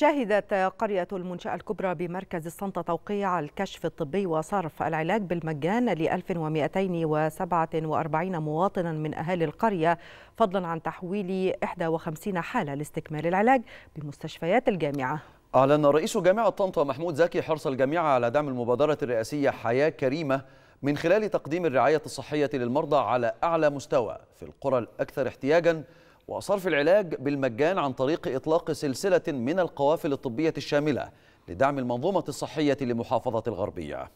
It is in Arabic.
شهدت قرية المنشأة الكبرى بمركز الصنطة توقيع الكشف الطبي وصرف العلاج بالمجان ل 1247 مواطنا من أهالي القرية فضلا عن تحويل 51 حالة لاستكمال العلاج بمستشفيات الجامعة أعلن رئيس جامعة طنطا محمود زكي حرص الجامعة على دعم المبادرة الرئاسية حياة كريمة من خلال تقديم الرعاية الصحية للمرضى على أعلى مستوى في القرى الأكثر احتياجاً وصرف العلاج بالمجان عن طريق إطلاق سلسلة من القوافل الطبية الشاملة لدعم المنظومة الصحية لمحافظة الغربية